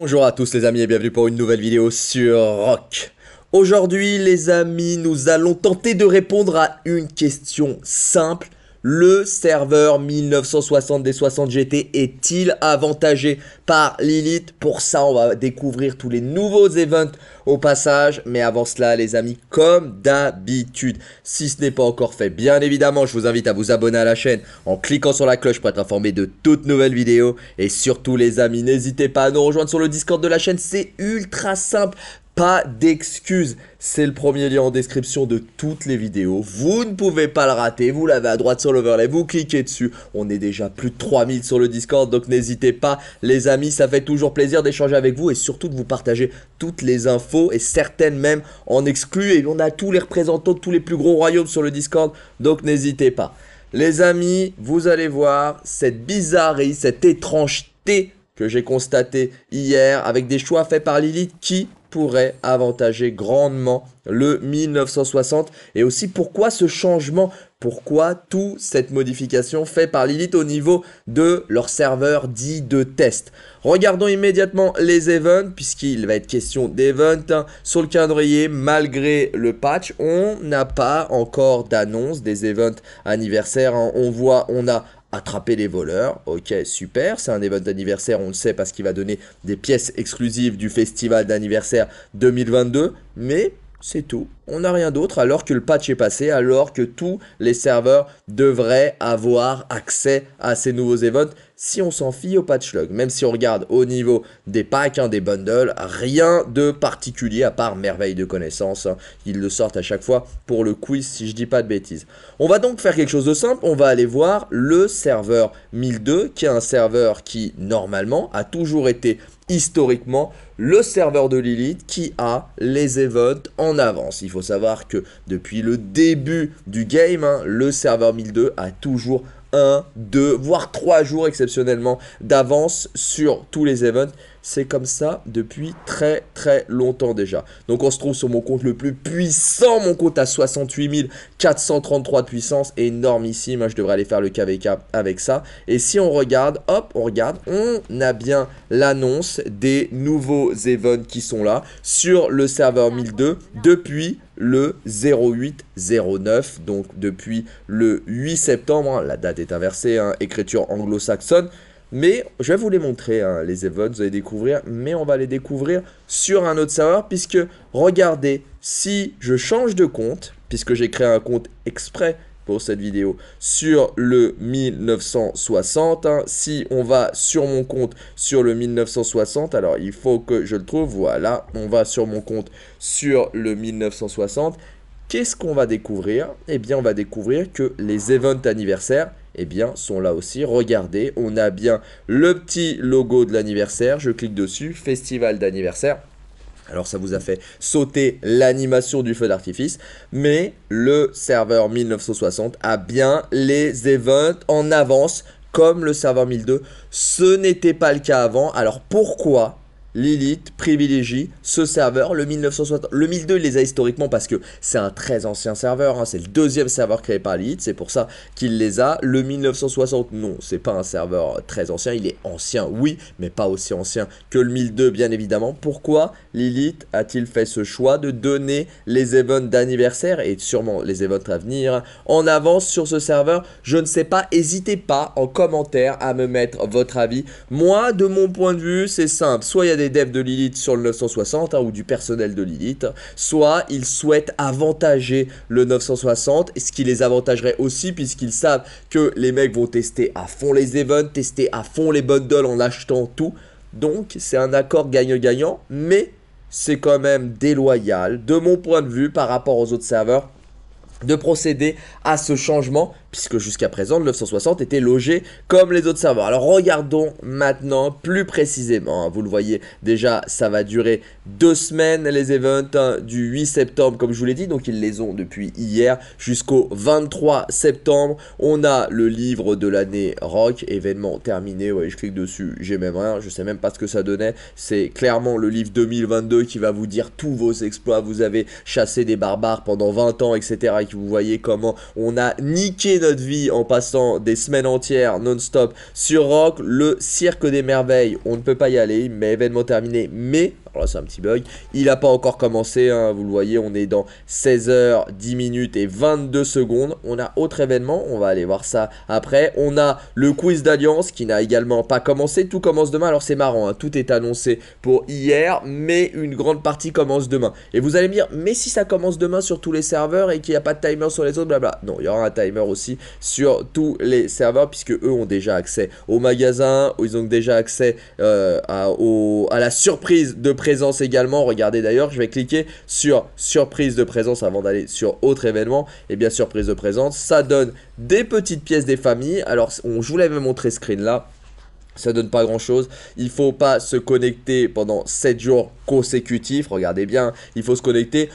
Bonjour à tous les amis et bienvenue pour une nouvelle vidéo sur Rock. Aujourd'hui les amis, nous allons tenter de répondre à une question simple le serveur 1960 des 60 GT est-il avantagé par Lilith Pour ça, on va découvrir tous les nouveaux events au passage. Mais avant cela, les amis, comme d'habitude, si ce n'est pas encore fait, bien évidemment, je vous invite à vous abonner à la chaîne en cliquant sur la cloche pour être informé de toutes nouvelles vidéos. Et surtout, les amis, n'hésitez pas à nous rejoindre sur le Discord de la chaîne. C'est ultra simple. Pas d'excuses, c'est le premier lien en description de toutes les vidéos. Vous ne pouvez pas le rater, vous l'avez à droite sur l'overlay, vous cliquez dessus. On est déjà plus de 3000 sur le Discord, donc n'hésitez pas les amis, ça fait toujours plaisir d'échanger avec vous et surtout de vous partager toutes les infos et certaines même en exclu. Et on a tous les représentants de tous les plus gros royaumes sur le Discord, donc n'hésitez pas. Les amis, vous allez voir cette bizarrerie, cette étrangeté que j'ai constatée hier avec des choix faits par Lilith qui pourrait avantager grandement le 1960 et aussi pourquoi ce changement, pourquoi toute cette modification fait par Lilith au niveau de leur serveur dit de test. Regardons immédiatement les events puisqu'il va être question d'events hein, sur le calendrier malgré le patch. On n'a pas encore d'annonce des events anniversaires. Hein. On voit, on a attraper les voleurs. Ok, super, c'est un événement d'anniversaire, on le sait parce qu'il va donner des pièces exclusives du festival d'anniversaire 2022. Mais c'est tout. On n'a rien d'autre alors que le patch est passé, alors que tous les serveurs devraient avoir accès à ces nouveaux events si on s'en fie au patch log. Même si on regarde au niveau des packs, hein, des bundles, rien de particulier à part merveille de connaissances. Hein, Ils le sortent à chaque fois pour le quiz si je dis pas de bêtises. On va donc faire quelque chose de simple. On va aller voir le serveur 1002 qui est un serveur qui normalement a toujours été historiquement le serveur de Lilith qui a les events en avance. Il faut savoir que depuis le début du game, hein, le serveur 1002 a toujours 1, 2, voire 3 jours exceptionnellement d'avance sur tous les events c'est comme ça depuis très très longtemps déjà. Donc on se trouve sur mon compte le plus puissant, mon compte à 68 433 de puissance, énormissime. Moi hein, je devrais aller faire le KVK avec ça. Et si on regarde, hop, on regarde, on a bien l'annonce des nouveaux events qui sont là sur le serveur 1002 depuis le 0809, donc depuis le 8 septembre, hein, la date est inversée, hein, écriture anglo-saxonne, mais je vais vous les montrer, hein, les events, vous allez découvrir. Mais on va les découvrir sur un autre serveur. Puisque, regardez, si je change de compte, puisque j'ai créé un compte exprès pour cette vidéo sur le 1960. Hein, si on va sur mon compte sur le 1960, alors il faut que je le trouve. Voilà, on va sur mon compte sur le 1960. Qu'est-ce qu'on va découvrir Eh bien, on va découvrir que les events anniversaires eh bien, sont là aussi. Regardez, on a bien le petit logo de l'anniversaire. Je clique dessus, festival d'anniversaire. Alors ça vous a fait sauter l'animation du feu d'artifice, mais le serveur 1960 a bien les events en avance comme le serveur 1002. Ce n'était pas le cas avant. Alors pourquoi Lilith privilégie ce serveur, le 1960. Le 1002, il les a historiquement parce que c'est un très ancien serveur. Hein, c'est le deuxième serveur créé par Lilith. C'est pour ça qu'il les a. Le 1960, non, c'est pas un serveur très ancien. Il est ancien, oui, mais pas aussi ancien que le 1002, bien évidemment. Pourquoi Lilith a-t-il fait ce choix de donner les events d'anniversaire et sûrement les events à venir en avance sur ce serveur Je ne sais pas. Hésitez pas en commentaire à me mettre votre avis. Moi, de mon point de vue, c'est simple. Soit il y a des des devs de Lilith sur le 960 hein, ou du personnel de Lilith, soit ils souhaitent avantager le 960, ce qui les avantagerait aussi puisqu'ils savent que les mecs vont tester à fond les events, tester à fond les bundles en achetant tout. Donc c'est un accord gagnant-gagnant, mais c'est quand même déloyal de mon point de vue par rapport aux autres serveurs de procéder à ce changement puisque jusqu'à présent le 960 était logé comme les autres serveurs. Alors regardons maintenant plus précisément, hein, vous le voyez déjà ça va durer deux semaines les events hein, du 8 septembre comme je vous l'ai dit, donc ils les ont depuis hier jusqu'au 23 septembre. On a le livre de l'année rock, événement terminé, Oui, je clique dessus, j'ai même rien, je sais même pas ce que ça donnait, c'est clairement le livre 2022 qui va vous dire tous vos exploits, vous avez chassé des barbares pendant 20 ans etc et que vous voyez comment on a niqué notre vie en passant des semaines entières non-stop sur Rock, le cirque des merveilles, on ne peut pas y aller, mais événement terminé, mais alors oh, c'est un petit bug. Il n'a pas encore commencé, hein, vous le voyez, on est dans 16h, 10 minutes et 22 secondes. On a autre événement, on va aller voir ça après. On a le quiz d'Alliance qui n'a également pas commencé. Tout commence demain, alors c'est marrant, hein. tout est annoncé pour hier, mais une grande partie commence demain. Et vous allez me dire, mais si ça commence demain sur tous les serveurs et qu'il n'y a pas de timer sur les autres, blabla. Non, il y aura un timer aussi sur tous les serveurs puisque eux ont déjà accès au magasin, ils ont déjà accès euh, à, à la surprise de présence également. Regardez d'ailleurs, je vais cliquer sur surprise de présence avant d'aller sur autre événement. Et bien surprise de présence, ça donne des petites pièces des familles. Alors on, je vous l'avais montré screen là ça donne pas grand chose. Il faut pas se connecter pendant 7 jours consécutifs. Regardez bien, il faut se connecter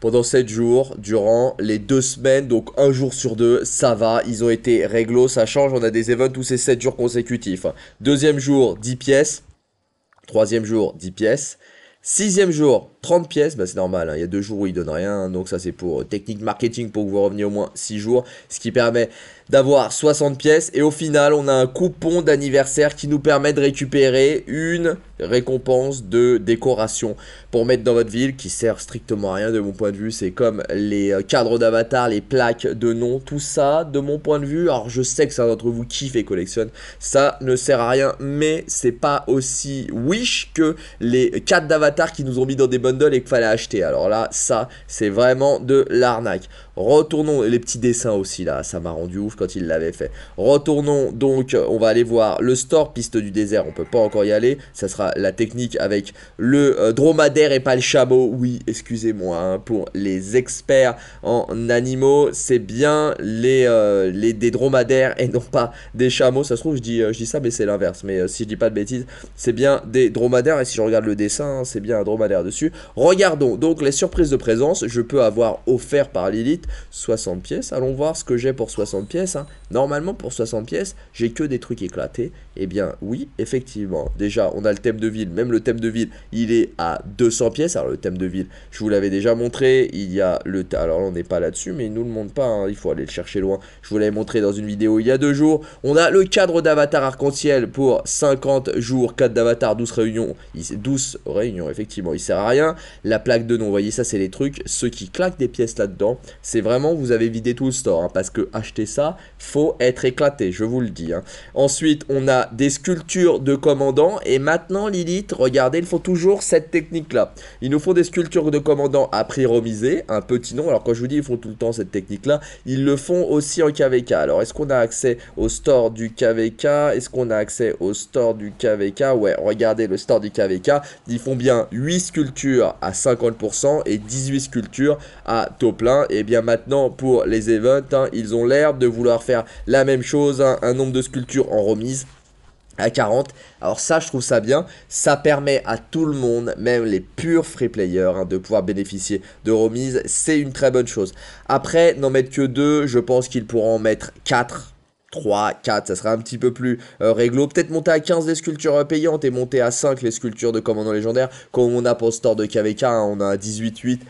pendant 7 jours, durant les 2 semaines, donc un jour sur deux, ça va, ils ont été réglo, ça change, on a des events tous ces 7 jours consécutifs. Deuxième jour, 10 pièces, Troisième jour, 10 pièces. Sixième jour, 30 pièces, bah c'est normal, hein. il y a deux jours où il donne rien, donc ça c'est pour euh, technique marketing pour que vous reveniez au moins 6 jours, ce qui permet d'avoir 60 pièces et au final on a un coupon d'anniversaire qui nous permet de récupérer une récompense de décoration pour mettre dans votre ville qui sert strictement à rien de mon point de vue, c'est comme les euh, cadres d'avatar, les plaques de nom, tout ça de mon point de vue, alors je sais que certains d'entre vous kiffent et collectionnent, ça ne sert à rien mais c'est pas aussi wish que les cadres d'avatar qui nous ont mis dans des et qu'il fallait acheter. Alors là, ça, c'est vraiment de l'arnaque. Retournons, les petits dessins aussi là, ça m'a rendu ouf quand il l'avait fait. Retournons donc, on va aller voir le store, piste du désert, on peut pas encore y aller. Ça sera la technique avec le euh, dromadaire et pas le chameau. Oui, excusez-moi, hein, pour les experts en animaux, c'est bien euh, les, des dromadaires et non pas des chameaux. Ça se trouve, je dis, euh, ça, mais c'est l'inverse. Mais si je dis pas de bêtises, c'est bien des dromadaires. Et si je regarde le dessin, hein, c'est bien un dromadaire dessus. Regardons donc les surprises de présence. Je peux avoir offert par Lilith 60 pièces. Allons voir ce que j'ai pour 60 pièces. Hein. Normalement, pour 60 pièces, j'ai que des trucs éclatés. et eh bien, oui, effectivement. Déjà, on a le thème de ville. Même le thème de ville, il est à 200 pièces. Alors, le thème de ville, je vous l'avais déjà montré. Il y a le... Alors on n'est pas là-dessus, mais il nous le montre pas. Hein. Il faut aller le chercher loin. Je vous l'avais montré dans une vidéo il y a deux jours. On a le cadre d'avatar arc-en-ciel pour 50 jours, cadre d'avatar, 12 réunions. 12 réunions, effectivement. Il sert à rien. La plaque de nom, vous voyez, ça, c'est les trucs. Ceux qui claquent des pièces là-dedans, c'est c'est vraiment vous avez vidé tout le store hein, parce que acheter ça, faut être éclaté, je vous le dis. Hein. Ensuite, on a des sculptures de commandants et maintenant Lilith, regardez, ils font toujours cette technique là. Ils nous font des sculptures de commandants à prix remisé, un petit nom. Alors quand je vous dis ils font tout le temps cette technique là, ils le font aussi en KVK. Alors est-ce qu'on a accès au store du KVK Est-ce qu'on a accès au store du KVK Ouais, regardez le store du KVK, ils font bien 8 sculptures à 50% et 18 sculptures à taux plein. Et eh bien maintenant pour les events. Hein. ils ont l'air de vouloir faire la même chose, hein. un nombre de sculptures en remise à 40. Alors ça, je trouve ça bien. Ça permet à tout le monde, même les purs free players, hein, de pouvoir bénéficier de remises. C'est une très bonne chose. Après, n'en mettre que deux, je pense qu'ils pourront en mettre 4 3, 4, ça sera un petit peu plus euh, réglo. Peut-être monter à 15 les sculptures euh, payantes et monter à 5 les sculptures de commandant légendaire Comme on a pour store de KVK, hein. on a 18-8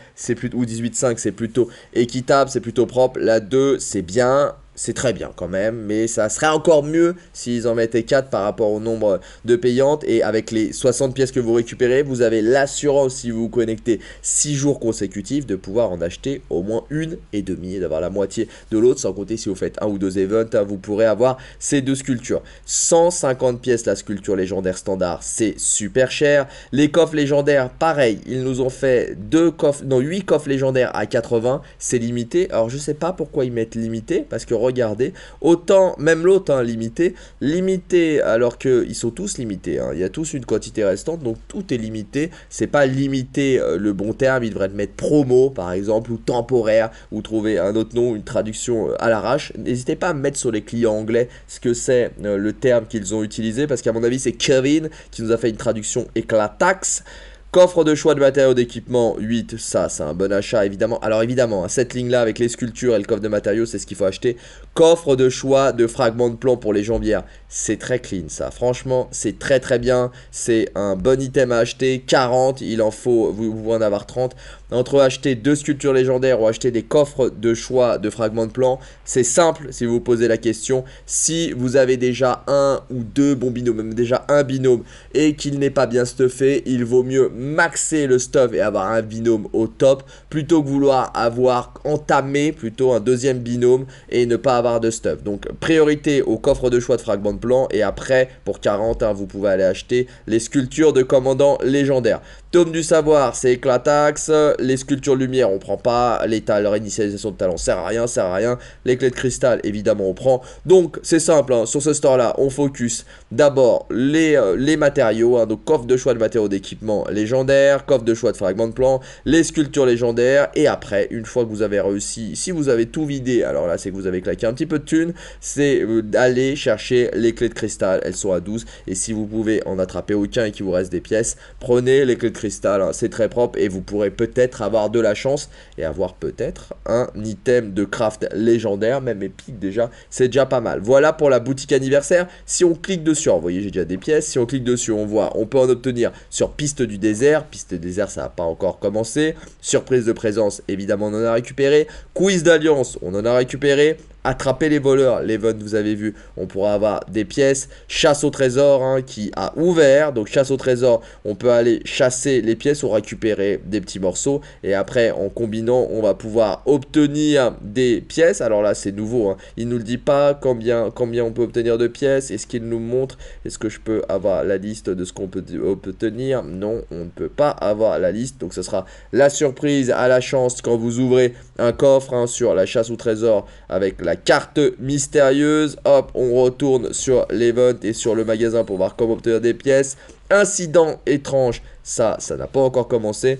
ou 18-5, c'est plutôt équitable, c'est plutôt propre. La 2, c'est bien c'est très bien quand même, mais ça serait encore mieux s'ils en mettaient 4 par rapport au nombre de payantes. Et avec les 60 pièces que vous récupérez, vous avez l'assurance, si vous vous connectez 6 jours consécutifs, de pouvoir en acheter au moins une et demie et d'avoir la moitié de l'autre, sans compter si vous faites un ou deux events, hein, vous pourrez avoir ces deux sculptures. 150 pièces la sculpture légendaire standard, c'est super cher. Les coffres légendaires, pareil, ils nous ont fait deux coffres, non, 8 coffres légendaires à 80, c'est limité. Alors je sais pas pourquoi ils mettent limité, parce que regarder. Autant, même l'autre, hein, limité. Limité, alors qu'ils sont tous limités. Hein. Il y a tous une quantité restante, donc tout est limité. C'est pas limité euh, le bon terme. Il devrait te mettre promo, par exemple, ou temporaire, ou trouver un autre nom, une traduction euh, à l'arrache. N'hésitez pas à mettre sur les clients anglais ce que c'est euh, le terme qu'ils ont utilisé, parce qu'à mon avis, c'est Kevin qui nous a fait une traduction éclataxe. Coffre de choix de matériaux d'équipement 8, ça c'est un bon achat évidemment. Alors évidemment, hein, cette ligne là avec les sculptures et le coffre de matériaux, c'est ce qu'il faut acheter. Coffre de choix de fragments de plan pour les jambières. C'est très clean ça. Franchement, c'est très très bien. C'est un bon item à acheter. 40, il en faut, vous pouvez en avoir 30. Entre acheter deux sculptures légendaires ou acheter des coffres de choix de fragments de plan c'est simple si vous vous posez la question. Si vous avez déjà un ou deux bons binômes, même déjà un binôme, et qu'il n'est pas bien stuffé, il vaut mieux maxer le stuff et avoir un binôme au top plutôt que vouloir avoir entamé plutôt un deuxième binôme et ne pas avoir de stuff. Donc priorité au coffre de choix de fragments de plan et après pour 40 vous pouvez aller acheter les sculptures de commandants légendaires. Tome du savoir c'est éclataxe, les sculptures lumière on prend pas, les leur initialisation de talent sert à rien, sert à rien, les clés de cristal évidemment on prend. Donc c'est simple, hein. sur ce store là on focus d'abord les, euh, les matériaux, hein. donc coffre de choix de matériaux d'équipement légendaire, coffre de choix de fragments de plan, les sculptures légendaires et après une fois que vous avez réussi, si vous avez tout vidé, alors là c'est que vous avez claqué un petit peu de thunes, c'est euh, d'aller chercher les clés de cristal. Elles sont à 12. Et si vous pouvez en attraper aucun et qu'il vous reste des pièces, prenez les clés de cristal. Hein. c'est très propre et vous pourrez peut-être avoir de la chance et avoir peut-être un item de craft légendaire, même épique déjà. C'est déjà pas mal. Voilà pour la boutique anniversaire. Si on clique dessus, vous voyez, j'ai déjà des pièces. Si on clique dessus, on voit, on peut en obtenir sur piste du désert. Piste du désert, ça n'a pas encore commencé. Surprise de présence, évidemment, on en a récupéré. Quiz d'alliance, on en a récupéré. à attraper les voleurs. L'event, vous avez vu, on pourra avoir des pièces. Chasse au trésor hein, qui a ouvert. Donc chasse au trésor, on peut aller chasser les pièces ou récupérer des petits morceaux. Et après, en combinant, on va pouvoir obtenir des pièces. Alors là, c'est nouveau. Hein. Il nous le dit pas combien, combien on peut obtenir de pièces. Est-ce qu'il nous montre Est-ce que je peux avoir la liste de ce qu'on peut obtenir Non, on ne peut pas avoir la liste. Donc ce sera la surprise à la chance quand vous ouvrez un coffre hein, sur la chasse au trésor avec la carte mystérieuse. Hop, on retourne sur l'event et sur le magasin pour voir comment obtenir des pièces. Incident étrange, ça, ça n'a pas encore commencé.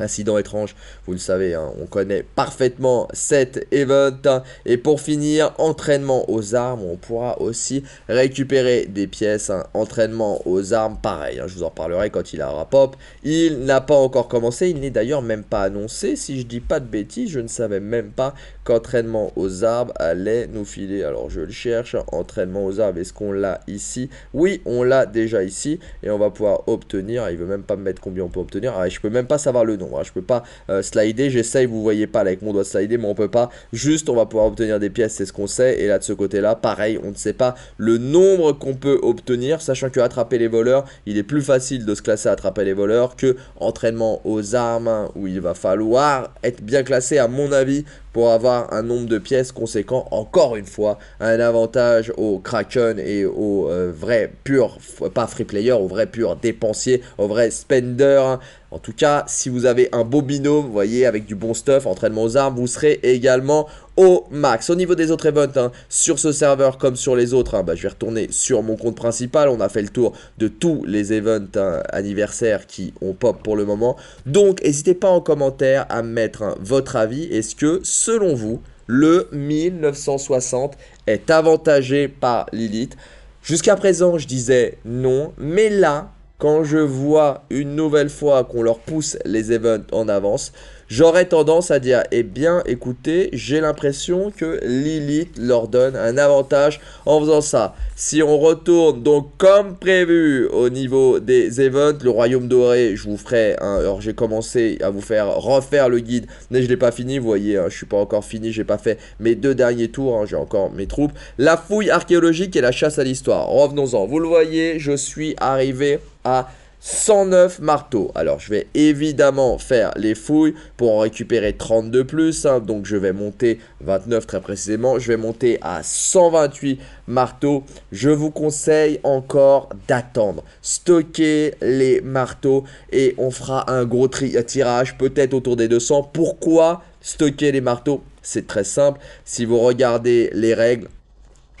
Incident étrange, vous le savez, hein, on connaît parfaitement cet event. Et pour finir, entraînement aux armes, on pourra aussi récupérer des pièces. Hein. Entraînement aux armes, pareil, hein, je vous en parlerai quand il aura pop. Il n'a pas encore commencé, il n'est d'ailleurs même pas annoncé. Si je dis pas de bêtises, je ne savais même pas qu'entraînement aux armes allait nous filer. Alors je le cherche, entraînement aux armes, est-ce qu'on l'a ici Oui, on l'a déjà ici. Et on va pouvoir obtenir, il veut même pas me mettre combien on peut obtenir. Ah, je peux même pas savoir le nom. Je ne je peux pas euh, slider, j'essaye, vous voyez pas avec mon doigt slider, mais on peut pas. Juste, on va pouvoir obtenir des pièces, c'est ce qu'on sait. Et là, de ce côté-là, pareil, on ne sait pas le nombre qu'on peut obtenir, sachant que attraper les voleurs, il est plus facile de se classer à attraper les voleurs que entraînement aux armes, hein, où il va falloir être bien classé, à mon avis, pour avoir un nombre de pièces conséquent, encore une fois, un avantage au Kraken et au vrais euh, vrai pur, pas free player, au vrai pur dépensier, au vrai spender. En tout cas, si vous avez un beau binôme, vous voyez, avec du bon stuff, entraînement aux armes, vous serez également au max. Au niveau des autres events, hein, sur ce serveur comme sur les autres, hein, bah, je vais retourner sur mon compte principal. On a fait le tour de tous les events hein, anniversaires qui ont pop pour le moment. Donc, n'hésitez pas en commentaire à mettre votre avis. Est-ce que, selon vous, le 1960 est avantagé par Lilith Jusqu'à présent, je disais non, mais là, quand je vois une nouvelle fois qu'on leur pousse les events en avance, J'aurais tendance à dire, eh bien écoutez, j'ai l'impression que Lilith leur donne un avantage en faisant ça. Si on retourne donc comme prévu au niveau des events, le royaume doré, je vous ferai, un. alors j'ai commencé à vous faire refaire le guide, mais je ne l'ai pas fini, vous voyez, je hein, je suis pas encore fini, j'ai pas fait mes deux derniers tours, hein, j'ai encore mes troupes. La fouille archéologique et la chasse à l'histoire, revenons-en, vous le voyez, je suis arrivé à 109 marteaux. Alors je vais évidemment faire les fouilles pour en récupérer de plus. Hein. donc je vais monter 29 très précisément. Je vais monter à 128 marteaux. Je vous conseille encore d'attendre. Stocker les marteaux et on fera un gros tirage peut-être autour des 200. Pourquoi stocker les marteaux C'est très simple. Si vous regardez les règles,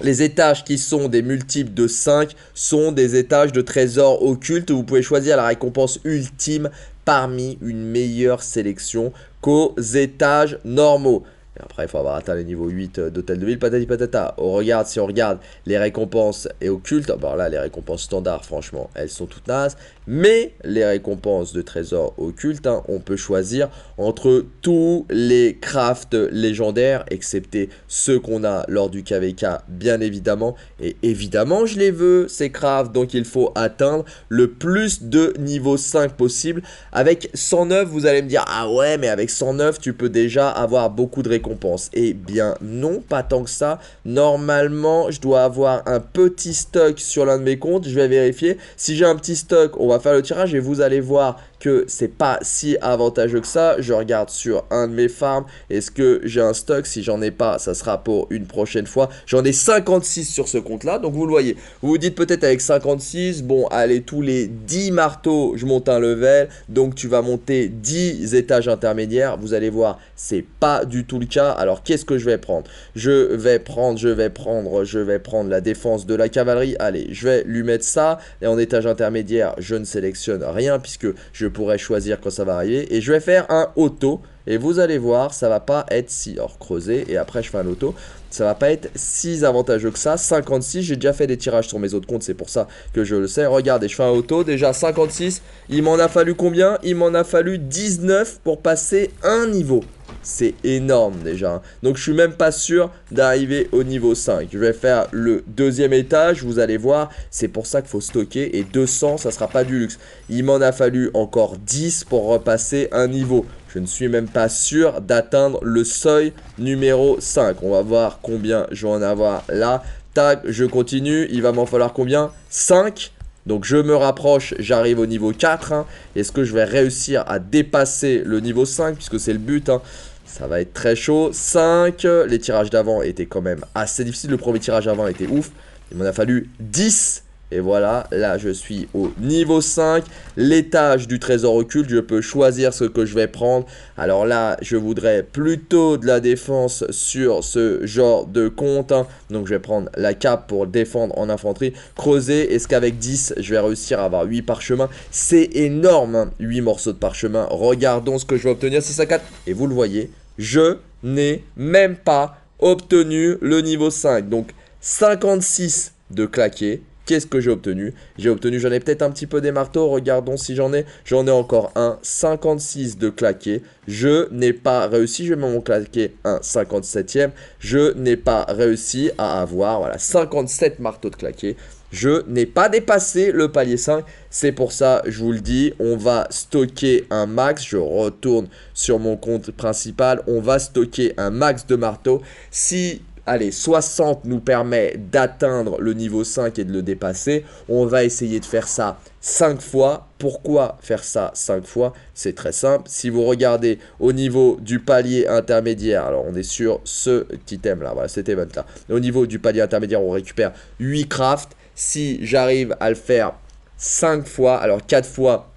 les étages qui sont des multiples de 5 sont des étages de trésors occultes. Vous pouvez choisir la récompense ultime parmi une meilleure sélection qu'aux étages normaux. Et après, il faut avoir atteint les niveaux 8 euh, d'Hôtel de Ville, patati patata. On regarde, si on regarde les récompenses et occultes, bon là, les récompenses standards, franchement, elles sont toutes nazes. Mais les récompenses de trésors occultes, hein, on peut choisir entre tous les crafts légendaires, excepté ceux qu'on a lors du KVK, bien évidemment. Et évidemment, je les veux, ces crafts, donc il faut atteindre le plus de niveau 5 possible. Avec 109, vous allez me dire, ah ouais, mais avec 109, tu peux déjà avoir beaucoup de récompenses et Eh bien non, pas tant que ça. Normalement, je dois avoir un petit stock sur l'un de mes comptes. Je vais vérifier. Si j'ai un petit stock, on va faire le tirage et vous allez voir c'est pas si avantageux que ça. Je regarde sur un de mes farms. Est-ce que j'ai un stock Si j'en ai pas, ça sera pour une prochaine fois. J'en ai 56 sur ce compte-là. Donc vous le voyez. Vous vous dites peut-être avec 56, bon, allez, tous les 10 marteaux, je monte un level. Donc tu vas monter 10 étages intermédiaires. Vous allez voir, c'est pas du tout le cas. Alors qu'est-ce que je vais prendre Je vais prendre, je vais prendre, je vais prendre la défense de la cavalerie. Allez, je vais lui mettre ça. Et en étage intermédiaire, je ne sélectionne rien puisque je pourrais choisir quand ça va arriver. Et je vais faire un auto. Et vous allez voir, ça va pas être si... Or, creuser, et après je fais un auto. Ça va pas être si avantageux que ça. 56, j'ai déjà fait des tirages sur mes autres comptes, c'est pour ça que je le sais. Regardez, je fais un auto, déjà 56. Il m'en a fallu combien Il m'en a fallu 19 pour passer un niveau c'est énorme déjà. Hein. Donc je suis même pas sûr d'arriver au niveau 5. Je vais faire le deuxième étage, vous allez voir. C'est pour ça qu'il faut stocker et 200, ça sera pas du luxe. Il m'en a fallu encore 10 pour repasser un niveau. Je ne suis même pas sûr d'atteindre le seuil numéro 5. On va voir combien je vais en avoir là. Tac, je continue. Il va m'en falloir combien 5 donc je me rapproche, j'arrive au niveau 4. Hein. Est-ce que je vais réussir à dépasser le niveau 5 Puisque c'est le but. Hein? Ça va être très chaud. 5. Les tirages d'avant étaient quand même assez difficiles. Le premier tirage avant était ouf. Il m'en a fallu 10 et voilà, là je suis au niveau 5, l'étage du trésor occulte, je peux choisir ce que je vais prendre. Alors là, je voudrais plutôt de la défense sur ce genre de compte. Hein. Donc je vais prendre la cape pour défendre en infanterie. Creuser, est-ce qu'avec 10, je vais réussir à avoir 8 parchemins C'est énorme, 8 hein. morceaux de parchemin. Regardons ce que je vais obtenir, 6 à 4. Et vous le voyez, je n'ai même pas obtenu le niveau 5. Donc 56 de claquer Qu'est-ce que j'ai obtenu J'ai obtenu, j'en ai peut-être un petit peu des marteaux, regardons si j'en ai. J'en ai encore un 56 de claqué. Je n'ai pas réussi, je vais mon claquer un 57e. Je n'ai pas réussi à avoir voilà, 57 marteaux de claqué. Je n'ai pas dépassé le palier 5. C'est pour ça, je vous le dis, on va stocker un max. Je retourne sur mon compte principal. On va stocker un max de marteaux. Si Allez, 60 nous permet d'atteindre le niveau 5 et de le dépasser. On va essayer de faire ça 5 fois. Pourquoi faire ça 5 fois C'est très simple. Si vous regardez au niveau du palier intermédiaire, alors on est sur ce petit thème là, voilà, cet event là. Au niveau du palier intermédiaire, on récupère 8 crafts. Si j'arrive à le faire 5 fois, alors 4 fois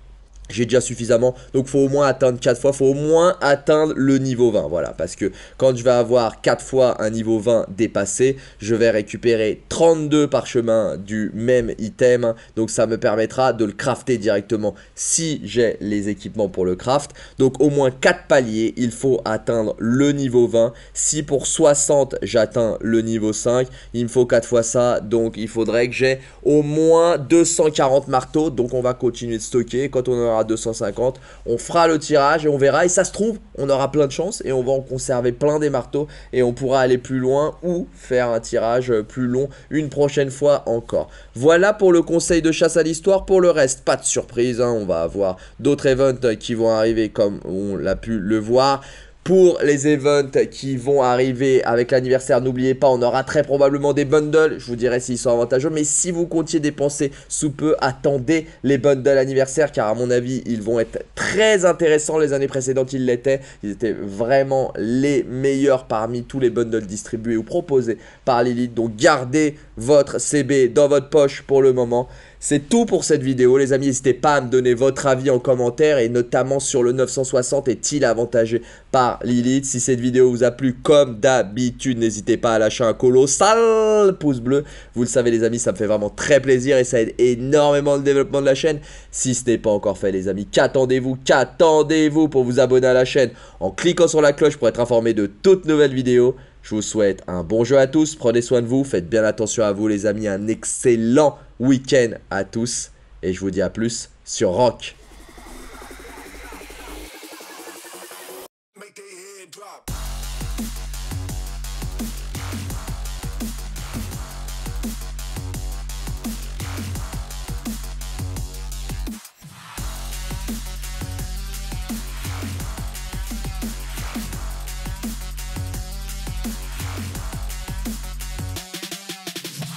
j'ai déjà suffisamment. Donc faut au moins atteindre 4 fois, faut au moins atteindre le niveau 20. Voilà, parce que quand je vais avoir 4 fois un niveau 20 dépassé, je vais récupérer 32 parchemins du même item. Donc ça me permettra de le crafter directement si j'ai les équipements pour le craft. Donc au moins 4 paliers, il faut atteindre le niveau 20. Si pour 60 j'atteins le niveau 5, il me faut 4 fois ça. Donc il faudrait que j'ai au moins 240 marteaux. Donc on va continuer de stocker. Quand on aura 250. On fera le tirage et on verra. Et ça se trouve, on aura plein de chance et on va en conserver plein des marteaux et on pourra aller plus loin ou faire un tirage plus long une prochaine fois encore. Voilà pour le conseil de chasse à l'histoire. Pour le reste, pas de surprise. Hein. on va avoir d'autres events qui vont arriver comme on l'a pu le voir pour les events qui vont arriver avec l'anniversaire. N'oubliez pas, on aura très probablement des bundles. Je vous dirai s'ils sont avantageux. Mais si vous comptiez dépenser sous peu, attendez les bundles anniversaires. Car à mon avis, ils vont être très intéressants. Les années précédentes, ils l'étaient. Ils étaient vraiment les meilleurs parmi tous les bundles distribués ou proposés par l'élite. Donc gardez votre CB dans votre poche pour le moment. C'est tout pour cette vidéo, les amis. N'hésitez pas à me donner votre avis en commentaire et notamment sur le 960 est-il avantagé par Lilith. Si cette vidéo vous a plu, comme d'habitude, n'hésitez pas à lâcher un colossal pouce bleu. Vous le savez, les amis, ça me fait vraiment très plaisir et ça aide énormément le développement de la chaîne. Si ce n'est pas encore fait, les amis, qu'attendez-vous Qu'attendez-vous pour vous abonner à la chaîne en cliquant sur la cloche pour être informé de toutes nouvelles vidéos je vous souhaite un bon jeu à tous, prenez soin de vous, faites bien attention à vous les amis, un excellent week-end à tous et je vous dis à plus sur Rock.